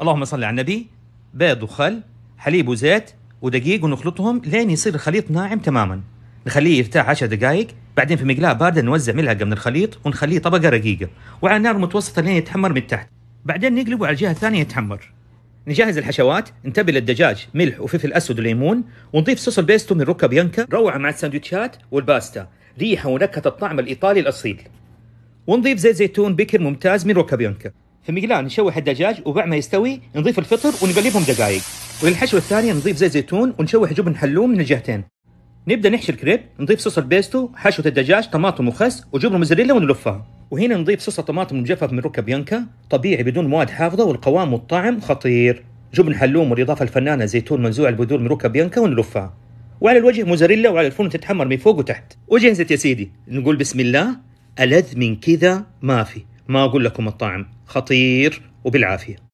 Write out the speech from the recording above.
اللهم صل على النبي بيض وخل حليب وزيت ودقيق ونخلطهم لين يصير الخليط ناعم تماما نخليه يرتاح 10 دقائق بعدين في مقلاة باردة نوزع ملعقة من الخليط ونخليه طبقة رقيقة وعلى نار متوسطة لين يتحمر من تحت بعدين نقلبه على الجهة الثانية يتحمر نجهز الحشوات انتبه للدجاج ملح وفلفل اسود وليمون ونضيف صوص البيستو من روكا بيانكا روعه مع السندوتشات والباستا ريحه ونكهه الطعم الايطالي الاصيل ونضيف زيت زيتون بكر ممتاز من روكا بيانكا في مقلاة نشوح الدجاج وبعد ما يستوي نضيف الفطر ونقلبهم دقائق وللحشوة الثانية نضيف زيت زيتون ونشوح جبن حلوم من الجهتين نبدا نحشي الكريب نضيف صوص البيستو حشوة الدجاج طماطم وخس وجبن موزاريلا ونلفها وهنا نضيف صوص طماطم مجفف من ركب بيانكا طبيعي بدون مواد حافظة والقوام والطعم خطير جبن حلوم والإضافة الفنانة زيتون منزوع البذور من ركب بيانكا ونلفها وعلى الوجه موزاريلا وعلى الفرن تتحمر من فوق وتحت وجهزت يا سيدي نقول بسم الله ألذ من كذا ما في ما أقول لكم الطعم خطير وبالعافية